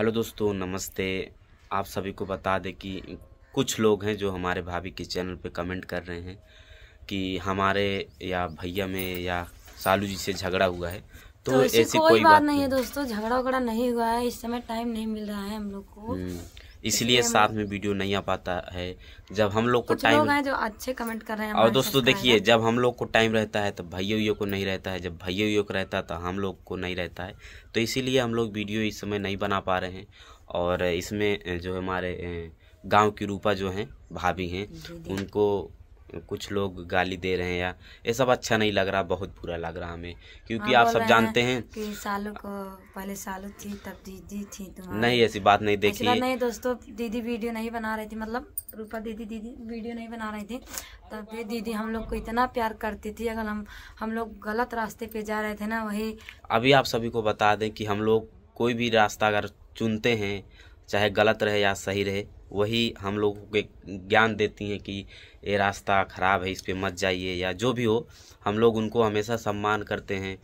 Hello दोस्तों नमस्ते आप सभी को बता दें कि कुछ लोग हैं जो हमारे भाभी के चैनल पे कमेंट कर रहे हैं कि हमारे या भैया में या सालू जी से झगड़ा हुआ है तो, तो कोई, कोई बात नहीं है दोस्तों झगड़ा वगड़ा नहीं हुआ है इस समय टाइम नहीं मिल रहा है हम लोग को हम्म। इसलिए साथ में वीडियो नहीं आ पाता है जब हम लोग को टाइम लोग जो अच्छे कमेंट कर रहे हैं और दोस्तों देखिए जब हम लोग को टाइम रहता है तो भाइयों को नहीं रहता है जब भाइयों को रहता है तो हम लोग को नहीं रहता है तो इसीलिए हम लोग वीडियो इस समय नहीं बना पा रहे हैं और इसमें जो हमारे गाँव की रूपा जो हैं भाभी हैं उनको कुछ लोग गाली दे रहे हैं या ये सब अच्छा नहीं लग रहा बहुत बुरा लग रहा हमें क्योंकि हाँ, आप सब जानते हैं कि सालों को पहले सालों थी तब दीदी थी नहीं ऐसी बात नहीं देखी नहीं दोस्तों दीदी वीडियो नहीं बना रही थी मतलब रूपा दीदी दीदी वीडियो नहीं बना रही थी तब दीदी हम लोग को इतना प्यार करती थी अगर हम हम लोग गलत रास्ते पे जा रहे थे ना वही अभी आप सभी को बता दें कि हम लोग कोई भी रास्ता अगर चुनते हैं चाहे गलत रहे या सही रहे वही हम लोगों के ज्ञान देती हैं कि ये रास्ता ख़राब है इस पर मत जाइए या जो भी हो हम लोग उनको हमेशा सम्मान करते हैं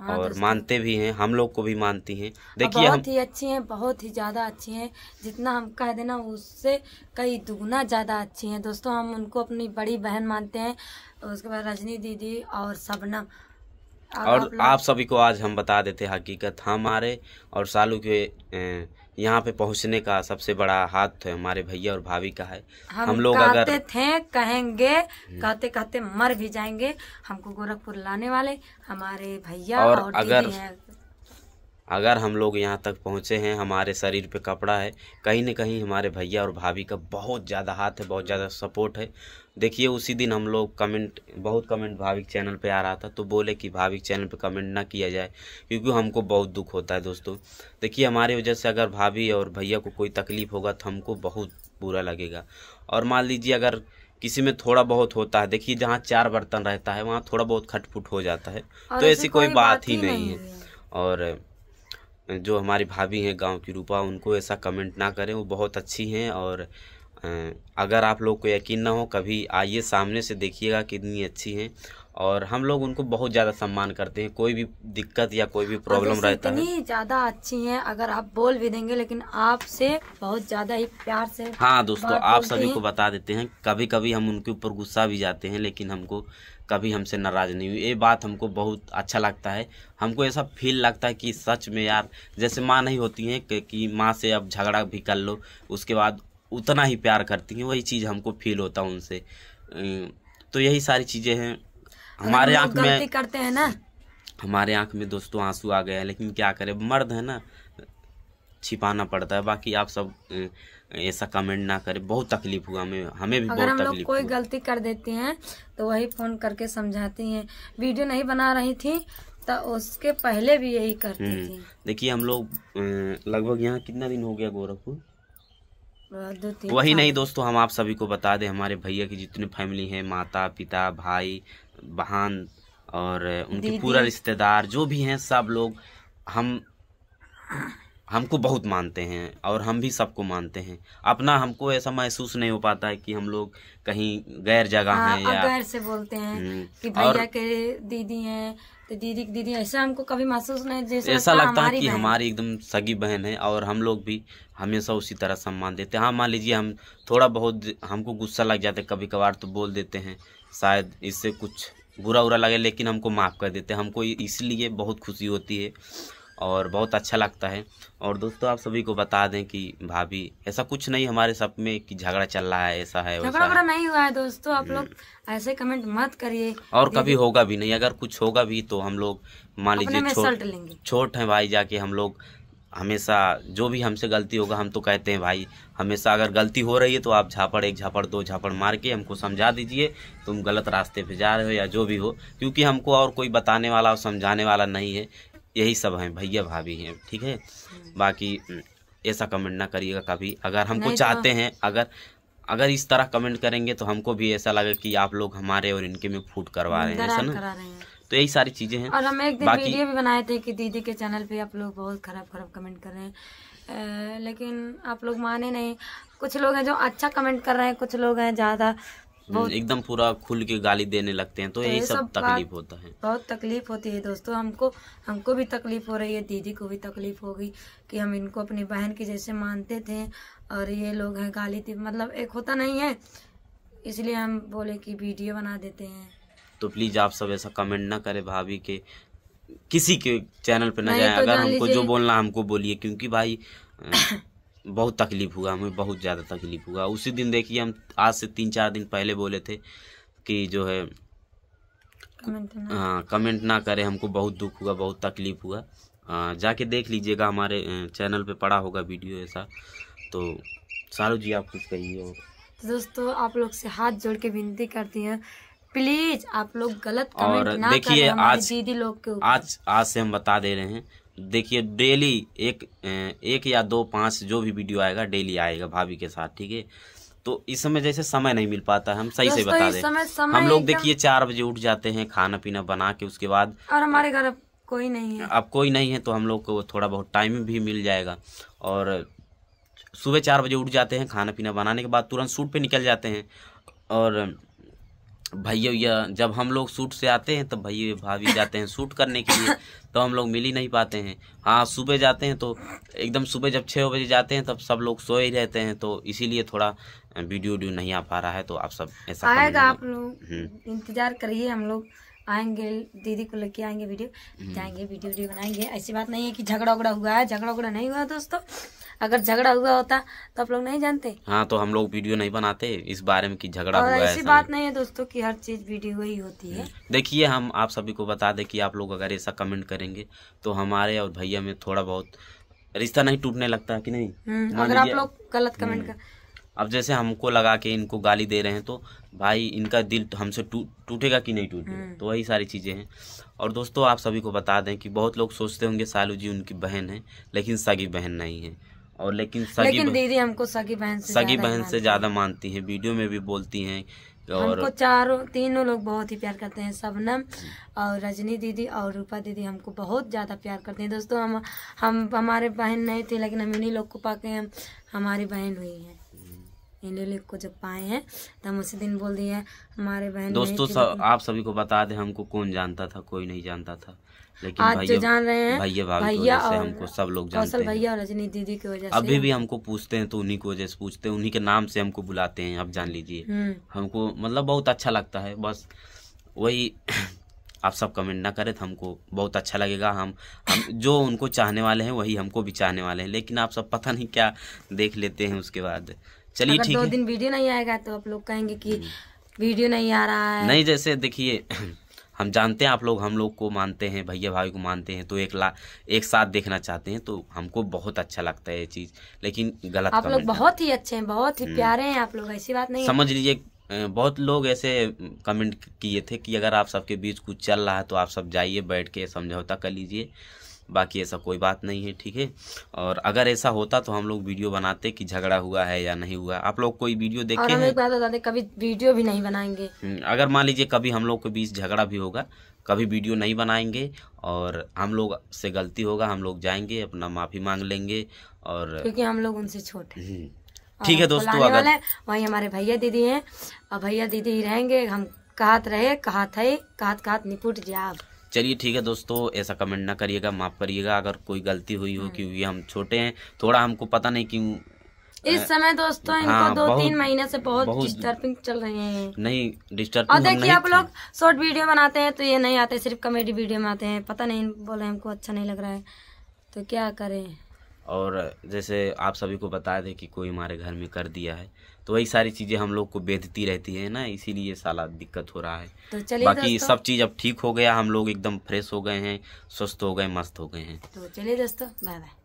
हाँ, और मानते भी हैं हम लोग को भी मानती हैं हाँ, देखिए बहुत हम... ही अच्छी हैं बहुत ही ज़्यादा अच्छी हैं जितना हम कह देना उससे कई दुगना ज़्यादा अच्छी हैं दोस्तों हम उनको अपनी बड़ी बहन मानते हैं उसके बाद रजनी दीदी और सबना और आप, आप सभी को आज हम बता देते हकीकत हमारे और सालू के ए, यहाँ पे पहुँचने का सबसे बड़ा हाथ तो हमारे भैया और भाभी का है हम, हम लोग अगर थे कहेंगे कहते कहते मर भी जाएंगे हमको गोरखपुर लाने वाले हमारे भैया और, और अगर अगर हम लोग यहाँ तक पहुँचे हैं हमारे शरीर पे कपड़ा है कहीं ना कहीं हमारे भैया और भाभी का बहुत ज़्यादा हाथ है बहुत ज़्यादा सपोर्ट है देखिए उसी दिन हम लोग कमेंट बहुत कमेंट भाभी चैनल पे आ रहा था तो बोले कि भाभी चैनल पे कमेंट ना किया जाए क्योंकि हमको बहुत दुख होता है दोस्तों देखिए हमारी वजह से अगर भाभी और भैया को कोई तकलीफ़ होगा तो हमको बहुत बुरा लगेगा और मान लीजिए अगर किसी में थोड़ा बहुत होता है देखिए जहाँ चार बर्तन रहता है वहाँ थोड़ा बहुत खटपुट हो जाता है तो ऐसी कोई बात ही नहीं है और जो हमारी भाभी हैं गांव की रूपा उनको ऐसा कमेंट ना करें वो बहुत अच्छी हैं और अगर आप लोग को यकीन ना हो कभी आइए सामने से देखिएगा कितनी अच्छी हैं और हम लोग उनको बहुत ज्यादा सम्मान करते हैं कोई भी दिक्कत या कोई भी प्रॉब्लम रहता है ज्यादा अच्छी हैं अगर आप बोल भी देंगे लेकिन आपसे बहुत ज्यादा ही प्यार से हाँ दोस्तों आप सभी को बता देते हैं कभी कभी हम उनके ऊपर गुस्सा भी जाते हैं लेकिन हमको कभी हमसे नाराज़ नहीं हुई ये बात हमको बहुत अच्छा लगता है हमको ऐसा फील लगता है कि सच में यार जैसे माँ नहीं होती हैं कि, कि माँ से अब झगड़ा भी कर लो उसके बाद उतना ही प्यार करती हैं वही चीज़ हमको फील होता है उनसे अं, तो यही सारी चीज़ें हैं हमारे आँख में करते हैं ना हमारे आँख में दोस्तों आंसू आ गए हैं लेकिन क्या करें मर्द है ना छिपाना पड़ता है बाकी आप सब ऐसा कमेंट ना करें बहुत तकलीफ हुआ हमें हमें भी अगर हम लोग कोई गलती कर देते हैं तो वही फोन करके समझाती हैं वीडियो नहीं बना रही थी तो उसके पहले भी यही करती हम्म। थी देखिए हम लोग लगभग यहाँ कितना दिन हो गया गोरखपुर वही नहीं दोस्तों हम आप सभी को बता दें हमारे भैया की जितने फैमिली हैं माता पिता भाई बहन और उनके पूरा रिश्तेदार जो भी हैं सब लोग हम हमको बहुत मानते हैं और हम भी सबको मानते हैं अपना हमको ऐसा महसूस नहीं हो पाता है कि हम लोग कहीं गैर जगह हाँ, हैं या गैर से बोलते हैं हम्म, कि भैया के दीदी हैं तो दीदी की दीदी ऐसा हमको कभी महसूस नहीं जैसे ऐसा लगता है कि हमारी एकदम सगी बहन है और हम लोग भी हमेशा उसी तरह सम्मान देते हैं हाँ मान लीजिए हम थोड़ा बहुत हमको गुस्सा लग जाता है कभी कभार तो बोल देते हैं शायद इससे कुछ बुरा उरा लगे लेकिन हमको माफ़ कर देते हमको इसलिए बहुत खुशी होती है और बहुत अच्छा लगता है और दोस्तों आप सभी को बता दें कि भाभी ऐसा कुछ नहीं हमारे सब में कि झगड़ा चल रहा है ऐसा है झगड़ा वगड़ा नहीं हुआ है दोस्तों आप हम्म। लोग ऐसे कमेंट मत करिए और कभी होगा भी नहीं अगर कुछ होगा भी तो हम लोग मान लीजिए छोट है भाई जाके हम लोग हमेशा जो भी हमसे गलती होगा हम तो कहते हैं भाई हमेशा अगर गलती हो रही है तो आप झापड़ एक झापड़ दो झापड़ मार के हमको समझा दीजिए तुम गलत रास्ते पे जा रहे हो या जो भी हो क्योंकि हमको और कोई बताने वाला और समझाने वाला नहीं है यही सब हैं भैया भाभी हैं ठीक है हम्म। बाकी ऐसा कमेंट ना करिएगा कभी अगर हमको तो चाहते हैं अगर अगर इस तरह कमेंट करेंगे तो हमको भी ऐसा लगेगा कि आप लोग हमारे और इनके में फूट करवा रहे हैं ऐसा ना तो यही सारी चीजें हैं और हम एक दिन बाकी... वीडियो भी बनाए थे कि दीदी के चैनल पे आप लोग बहुत खराब खराब कमेंट कर रहे हैं लेकिन आप लोग माने नहीं कुछ लोग हैं जो अच्छा कमेंट कर रहे हैं कुछ लोग हैं ज़्यादा हम्म, एकदम पूरा खुल के गाली देने लगते हैं तो, तो यही सब, सब तकलीफ होता है बहुत तकलीफ होती है दोस्तों हमको हमको भी तकलीफ हो रही है दीदी को भी तकलीफ होगी कि हम इनको अपनी बहन की जैसे मानते थे और ये लोग हैं गाली थी मतलब एक होता नहीं है इसलिए हम बोले कि वीडियो बना देते हैं तो प्लीज आप सब ऐसा कमेंट ना करें भाभी के किसी के चैनल पे ना जाए तो अगर हमको जो बोलना हमको बोलिए क्योंकि भाई बहुत तकलीफ़ हुआ हमें बहुत ज़्यादा तकलीफ़ हुआ उसी दिन देखिए हम आज से तीन चार दिन पहले बोले थे कि जो है कमेंट ना हाँ कमेंट ना करें हमको बहुत दुख हुआ बहुत तकलीफ़ हुआ आ, जाके देख लीजिएगा हमारे चैनल पे पड़ा होगा वीडियो ऐसा तो सारू जी आप कुछ कहिए और तो दोस्तों आप लोग से हाथ जोड़ के विनती करती हैं प्लीज आप लोग गलत कमेंट ना देखिए आज दीदी लोग के आज आज से हम बता दे रहे हैं देखिए डेली एक एक या दो पाँच जो भी वीडियो आएगा डेली आएगा भाभी के साथ ठीक है तो इस समय जैसे समय नहीं मिल पाता हम सही से तो बता दें हम लोग देखिए चार बजे उठ जाते हैं खाना पीना बना के उसके बाद और हमारे घर अब कोई नहीं है अब कोई नहीं है तो हम लोग को थोड़ा बहुत टाइम भी मिल जाएगा और सुबह चार बजे उठ जाते हैं खाना पीना बनाने के बाद तुरंत सूट पे निकल जाते हैं और भैया भैया जब हम लोग सूट से आते हैं तब तो भैया भाभी जाते हैं सूट करने के लिए तो हम लोग मिल ही नहीं पाते हैं हाँ सुबह जाते हैं तो एकदम सुबह जब छः बजे जाते हैं तब सब लोग सोए ही रहते हैं तो इसीलिए थोड़ा वीडियो वीडियो नहीं आ पा रहा है तो आप सब ऐसा आएगा आप लोग हम्म। इंतजार करिए हम लोग आएंगे दीदी को लेके आएंगे वीडियो हम्म। जाएंगे वीडियो वीडियो बनाएंगे ऐसी बात नहीं है कि झगड़ा उगड़ा हुआ है झगड़ा उगड़ा नहीं हुआ दोस्तों अगर झगड़ा हुआ होता तो आप लोग नहीं जानते हाँ तो हम लोग वीडियो नहीं बनाते इस बारे में कि झगड़ा हुआ ऐसी बात नहीं है दोस्तों कि हर चीज वीडियो ही होती है देखिए हम आप सभी को बता दें कि आप लोग अगर ऐसा कमेंट करेंगे तो हमारे और भैया में थोड़ा बहुत रिश्ता नहीं टूटने लगता की नहीं हम्म, अगर आप लोग गलत कमेंट हम्म। कर अब जैसे हमको लगा के इनको गाली दे रहे हैं तो भाई इनका दिल हमसे टूटेगा टूटेगा कि नहीं टूटेगा हम्म। तो वही सारी चीज़ें हैं और दोस्तों आप सभी को बता दें कि बहुत लोग सोचते होंगे सालू जी उनकी बहन है लेकिन सगी बहन नहीं है और लेकिन सगी लेकिन दीदी हमको सगी बहन से सगी बहन से ज्यादा मानती हैं वीडियो में भी बोलती हैं और हमको चारों तीनों लोग बहुत ही प्यार करते हैं सबनम और रजनी दीदी और रूपा दीदी हमको बहुत ज़्यादा प्यार करते हैं दोस्तों हम हम हमारे बहन नहीं थे लेकिन हम इन्हीं लोग को पाके हम हमारी बहन हुई है इन्हीं लोग को जब पाए हैं तो हम उसी दिन बोल दिए हमारे बहन दोस्तों आप सभी को बता दे हमको कौन जानता था कोई नहीं जानता था लेकिन आज जो तो जान रहे हैं भैया भाभी भैया और हमको सब लोग जानते हैं भैया और रजनी दीदी की वजह से अभी भी हमको पूछते हैं तो उन्हीं की वजह से पूछते हैं उन्हीं के नाम से हमको बुलाते हैं आप जान लीजिए हम्म। हमको मतलब बहुत अच्छा लगता है बस वही आप सब कमेंट ना करें तो हमको बहुत अच्छा लगेगा हम हम जो उनको चाहने वाले हैं वही हमको भी चाहने वाले हैं लेकिन आप सब पता नहीं क्या देख लेते हैं उसके बाद चलिए ठीक है दो दिन वीडियो नहीं आएगा तो आप लोग कहेंगे कि हम्म। वीडियो नहीं आ रहा है नहीं जैसे देखिए हम जानते हैं आप लोग हम लोग को मानते हैं भैया भाई को मानते हैं तो एक ला एक साथ देखना चाहते हैं तो हमको बहुत अच्छा लगता है ये चीज़ लेकिन गलत आप लोग बहुत ही अच्छे हैं बहुत ही हम्म। प्यारे हैं आप लोग ऐसी बात नहीं समझ लीजिए बहुत लोग ऐसे कमेंट किए थे कि अगर आप सबके बीच कुछ चल रहा है तो आप सब जाइए बैठ के समझौता कर लीजिए बाकी ऐसा कोई बात नहीं है ठीक है और अगर ऐसा होता तो हम लोग वीडियो बनाते कि झगड़ा हुआ है या नहीं हुआ आप लोग कोई वीडियो देखे हैं बात बता दें कभी वीडियो भी नहीं बनाएंगे हम्म, अगर मान लीजिए कभी हम लोग के बीच झगड़ा भी होगा कभी वीडियो नहीं बनाएंगे और हम लोग से गलती होगा हम लोग जाएंगे अपना माफ़ी मांग लेंगे और क्योंकि हम लोग उनसे छोटे हम्म, ठीक है दोस्तों अगर वही हमारे भैया दीदी हैं और भैया दीदी ही रहेंगे हम कहात रहे कहात है कहात कहात निपुट जाए चलिए ठीक है दोस्तों ऐसा कमेंट ना करिएगा माफ़ करिएगा अगर कोई गलती हुई हो क्योंकि हाँ। हम छोटे हैं थोड़ा हमको पता नहीं क्यों इस समय दोस्तों इनको हाँ, दो तीन महीने से बहुत, बहुत डिस्टर्बिंग चल रहे हैं नहीं डिस्टर्बिंग और देखिए आप लोग शॉर्ट वीडियो बनाते हैं तो ये नहीं आते सिर्फ कॉमेडी वीडियो में आते हैं पता नहीं बोले हमको अच्छा नहीं लग रहा है तो क्या करें और जैसे आप सभी को बता दें कि कोई हमारे घर में कर दिया है तो वही सारी चीज़ें हम लोग को बेदती रहती है ना इसीलिए साला दिक्कत हो रहा है तो चलिए बाकी सब चीज़ अब ठीक हो गया हम लोग एकदम फ्रेश हो गए हैं स्वस्थ हो गए मस्त हो गए हैं तो चलिए दोस्तों बाय बाय